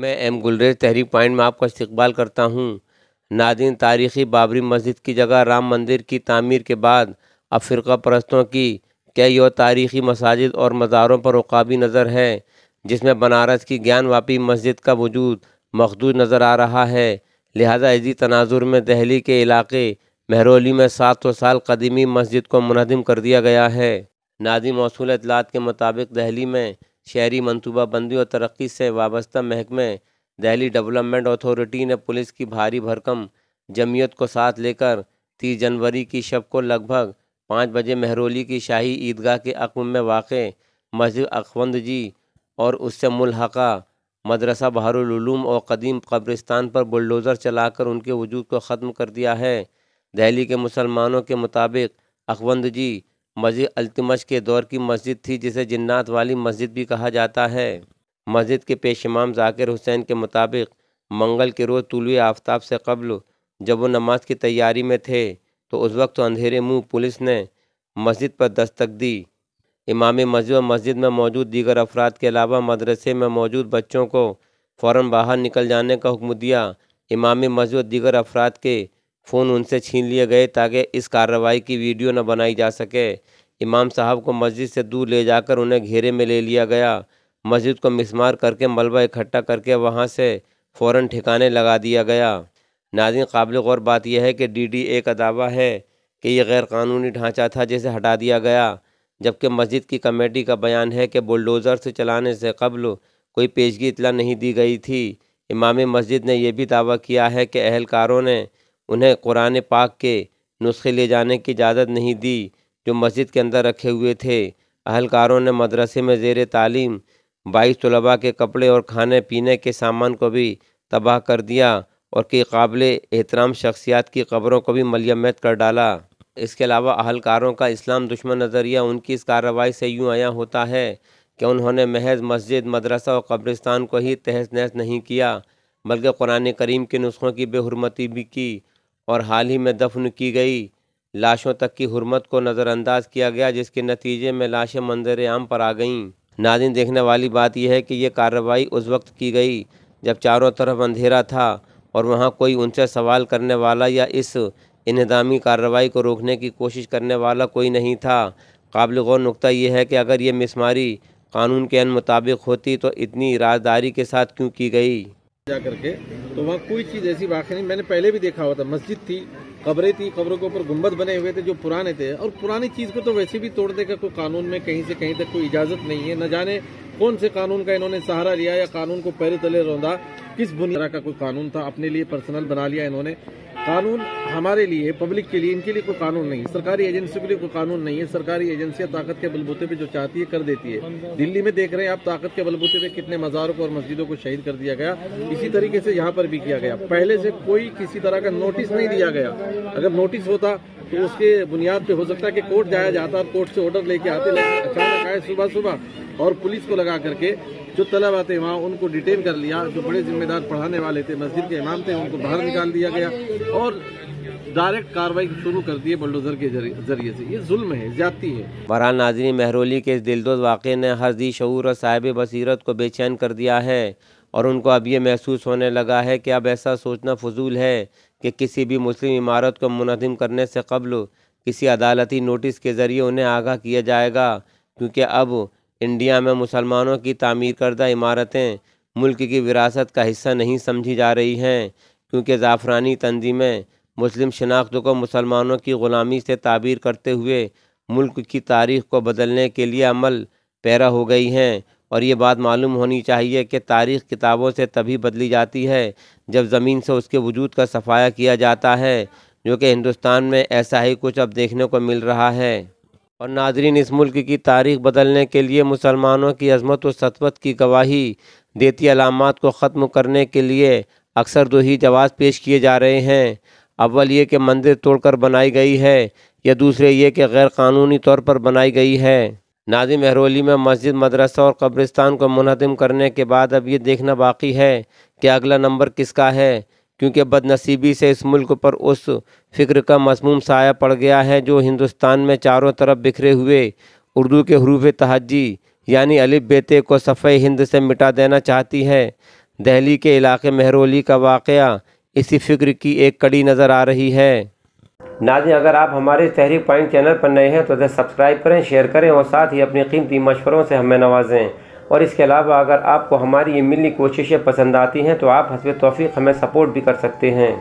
میں M galleries تحریک point میں آپ کا استقبال کرتا ہوں نادین تاریخی بابری مسجد کی جگہ رام مندر کی تعمیر کے بعد اب فرقہ پرستوں کی کئی اور تاریخی مساجد اور مزاروں پر عقابی نظر ہے جس میں بنارس کی گیان واپی مسجد کا وجود مخدود نظر آ رہا ہے لہذا اسی تناظر میں دہلی کے علاقے مہرولی میں سات سو سال قدیمی مسجد کو منہدم کر دیا گیا ہے نادی موصول اطلاعات کے مطابق دہلی میں شہری منصوبہ بندی اور ترقی سے وابستہ محکمے دہلی ڈیولپمنٹ اتھارٹی نے پولیس کی بھاری بھرکم جمعیت کو ساتھ لے کر تیس جنوری کی شب کو لگ بھگ پانچ بجے مہرولی کی شاہی عیدگاہ کے اقم میں واقع مسجد اخوند جی اور اس سے ملحقہ مدرسہ بہار العلوم اور قدیم قبرستان پر بلڈوزر چلا کر ان کے وجود کو ختم کر دیا ہے دہلی کے مسلمانوں کے مطابق اخوند جی مسجد التمش کے دور کی مسجد تھی جسے جنات والی مسجد بھی کہا جاتا ہے مسجد کے پیش امام ذاکر حسین کے مطابق منگل کے روز طلوع آفتاب سے قبل جب وہ نماز کی تیاری میں تھے تو اس وقت اندھیرے منہ پولیس نے مسجد پر دستک دی امام مسجد و مسجد میں موجود دیگر افراد کے علاوہ مدرسے میں موجود بچوں کو فوراً باہر نکل جانے کا حکم دیا امام مسجد و دیگر افراد کے فون ان سے چھین لیے گئے تاکہ اس کارروائی کی ویڈیو نہ بنائی جا سکے امام صاحب کو مسجد سے دور لے جا کر انہیں گھیرے میں لے لیا گیا مسجد کو مسمار کر کے ملبہ اکٹھا کر کے وہاں سے فوراً ٹھکانے لگا دیا گیا ناظرین قابل غور بات یہ ہے کہ ڈی ڈی اے کا دعویٰ ہے کہ یہ غیر قانونی ڈھانچہ تھا جسے ہٹا دیا گیا جبکہ مسجد کی کمیٹی کا بیان ہے کہ بلڈوزر سے چلانے سے قبل کوئی پیشگی اطلاع نہیں دی گئی تھی امام مسجد نے یہ بھی دعویٰ کیا ہے کہ اہلکاروں نے انہیں قرآن پاک کے نسخے لے جانے کی اجازت نہیں دی جو مسجد کے اندر رکھے ہوئے تھے اہلکاروں نے مدرسے میں زیر تعلیم بائیس طلباء کے کپڑے اور کھانے پینے کے سامان کو بھی تباہ کر دیا اور کئی قابل احترام شخصیات کی قبروں کو بھی ملیمت کر ڈالا اس کے علاوہ اہلکاروں کا اسلام دشمن نظریہ ان کی اس کارروائی سے یوں آیا ہوتا ہے کہ انہوں نے محض مسجد مدرسہ اور قبرستان کو ہی تہس نہس نہیں کیا بلکہ قرآن کریم کے نسخوں کی بے حرمتی بھی کی اور حال ہی میں دفن کی گئی لاشوں تک کی حرمت کو نظر انداز کیا گیا جس کے نتیجے میں لاشیں منظر عام پر آ گئیں ناظرین دیکھنے والی بات یہ ہے کہ یہ کارروائی اس وقت کی گئی جب چاروں طرف اندھیرا تھا اور وہاں کوئی ان سے سوال کرنے والا یا اس انہدامی کارروائی کو روکنے کی کوشش کرنے والا کوئی نہیں تھا قابل غور نقطہ یہ ہے کہ اگر یہ مسماری قانون کے ان مطابق ہوتی تو اتنی رازداری کے ساتھ کیوں کی گئی جا کر کے تو وہاں کوئی چیز ایسی واقع نہیں میں نے پہلے بھی دیکھا ہوا تھا مسجد تھی قبریں تھی قبروں کے اوپر گنبد بنے ہوئے تھے جو پرانے تھے اور پرانی چیز کو تو ویسے بھی توڑ دے کر کوئی قانون میں کہیں سے کہیں تک کوئی اجازت نہیں ہے نہ جانے کون سے قانون کا انہوں نے سہارا لیا یا قانون کو پہلے تلے روندا کس بنیاد کا کوئی قانون تھا اپنے لیے پرسنل بنا لیا انہوں نے قانون ہمارے لیے پبلک کے لیے ان کے لیے کوئی قانون نہیں ہے سرکاری ایجنسیوں کے لیے کوئی قانون نہیں ہے سرکاری ایجنسیاں طاقت کے بلبوتے پہ جو چاہتی ہے کر دیتی ہے دلی میں دیکھ رہے ہیں آپ طاقت کے بلبوتے پہ کتنے مزاروں کو اور مسجدوں کو شہید کر دیا گیا اسی طریقے سے یہاں پر بھی کیا گیا پہلے سے کوئی کسی طرح کا نوٹس نہیں دیا گیا اگر نوٹس ہوتا تو اس کے بنیاد پہ ہو سکتا ہے کورٹ جایا جاتا اور کورٹ سے آڈر لے کے آتے اچانک آئے صبح صبح اور پولیس کو لگا کر کے جو طلب آتے وہاں ان کو ڈیٹین کر لیا جو بڑے ذمہ دار پڑھانے والے تھے مسجد کے امام تھے ان کو باہر نکال دیا گیا اور ڈائریکٹ کاروائی شروع کر ہے بلڈوزر کے ذریعے سے یہ ظلم ہے زیادتی ہے بہرحال ناظرین مہرولی کے اس دلدوز واقعے نے حضی شعور اور صاحب بصیرت کو بے چین کر دیا ہے اور ان کو اب یہ محسوس ہونے لگا ہے کہ اب ایسا سوچنا فضول ہے کہ کسی بھی مسلم عمارت کو منظم کرنے سے قبل کسی عدالتی نوٹس کے ذریعے انہیں آگاہ کیا جائے گا کیونکہ اب انڈیا میں مسلمانوں کی تعمیر کردہ عمارتیں ملک کی وراثت کا حصہ نہیں سمجھی جا رہی ہیں کیونکہ زعفرانی تنظیمیں مسلم شناخت کو مسلمانوں کی غلامی سے تعبیر کرتے ہوئے ملک کی تاریخ کو بدلنے کے لیے عمل پیرا ہو گئی ہیں اور یہ بات معلوم ہونی چاہیے کہ تاریخ کتابوں سے تبھی بدلی جاتی ہے جب زمین سے اس کے وجود کا صفایا کیا جاتا ہے جو کہ ہندوستان میں ایسا ہی کچھ اب دیکھنے کو مل رہا ہے اور ناظرین اس ملک کی تاریخ بدلنے کے لیے مسلمانوں کی عظمت و سطوت کی گواہی دیتی علامات کو ختم کرنے کے لیے اکثر دو ہی جواز پیش کیے جا رہے ہیں اول یہ کہ مندر توڑ کر بنائی گئی ہے یا دوسرے یہ کہ غیر قانونی طور پر بنائی گئی ہے ناظم مہرولی میں مسجد مدرسہ اور قبرستان کو منہدم کرنے کے بعد اب یہ دیکھنا باقی ہے کہ اگلا نمبر کس کا ہے کیونکہ بد نصیبی سے اس ملک پر اس فکر کا مضموم سایہ پڑ گیا ہے جو ہندوستان میں چاروں طرف بکھرے ہوئے اردو کے حروف تہجی یعنی علی بیتے کو صفحہ ہند سے مٹا دینا چاہتی ہے دہلی کے علاقے مہرولی کا واقعہ اسی فکر کی ایک کڑی نظر آ رہی ہے ناظرین اگر آپ ہمارے تحریک پوائنٹ چینل پر نئے ہیں تو اسے سبسکرائب کریں شیئر کریں اور ساتھ ہی اپنی قیمتی مشوروں سے ہمیں نوازیں اور اس کے علاوہ اگر آپ کو ہماری یہ ملی کوششیں پسند آتی ہیں تو آپ حسب توفیق ہمیں سپورٹ بھی کر سکتے ہیں